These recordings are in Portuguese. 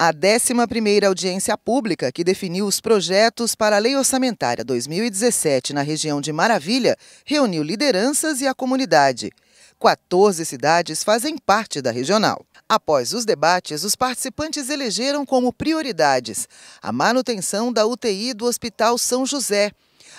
A 11ª audiência pública, que definiu os projetos para a Lei Orçamentária 2017 na região de Maravilha, reuniu lideranças e a comunidade. 14 cidades fazem parte da regional. Após os debates, os participantes elegeram como prioridades a manutenção da UTI do Hospital São José,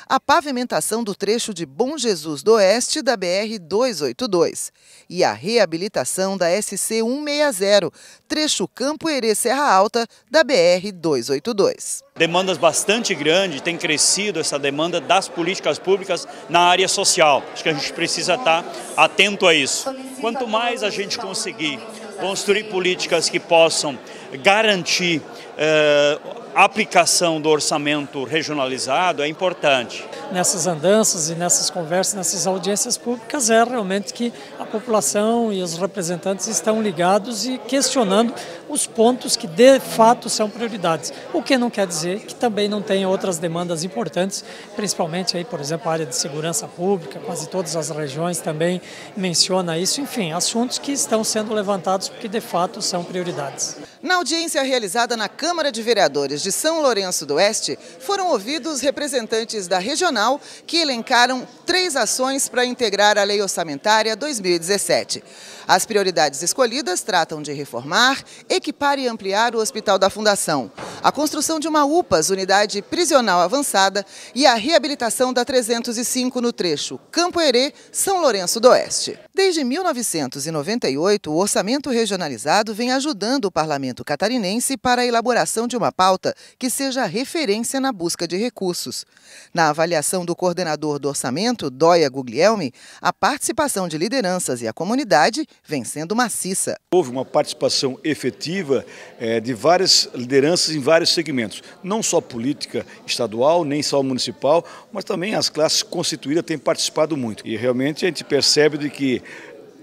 a pavimentação do trecho de Bom Jesus do Oeste da BR-282 e a reabilitação da SC-160, trecho Campo Herê Serra Alta da BR-282. Demandas bastante grandes, tem crescido essa demanda das políticas públicas na área social. Acho que a gente precisa estar tá atento a isso. Quanto mais a gente conseguir construir políticas que possam garantir eh, aplicação do orçamento regionalizado é importante. Nessas andanças e nessas conversas, nessas audiências públicas, é realmente que a população e os representantes estão ligados e questionando os pontos que de fato são prioridades. O que não quer dizer que também não tenha outras demandas importantes, principalmente aí, por exemplo, a área de segurança pública, quase todas as regiões também menciona isso, enfim, assuntos que estão sendo levantados porque de fato são prioridades. Na audiência realizada na Câmara de Vereadores de São Lourenço do Oeste, foram ouvidos representantes da regional que elencaram três ações para integrar a Lei Orçamentária 2017. As prioridades escolhidas tratam de reformar, equipar e ampliar o Hospital da Fundação a construção de uma UPAS, unidade prisional avançada, e a reabilitação da 305 no trecho Campo Herê, São Lourenço do Oeste. Desde 1998, o orçamento regionalizado vem ajudando o parlamento catarinense para a elaboração de uma pauta que seja referência na busca de recursos. Na avaliação do coordenador do orçamento, Dóia Guglielmi, a participação de lideranças e a comunidade vem sendo maciça. Houve uma participação efetiva eh, de várias lideranças em vários segmentos, não só política estadual, nem só municipal, mas também as classes constituídas têm participado muito. E realmente a gente percebe de que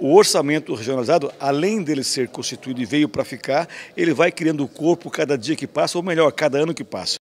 o orçamento regionalizado, além dele ser constituído e veio para ficar, ele vai criando o corpo cada dia que passa, ou melhor, cada ano que passa.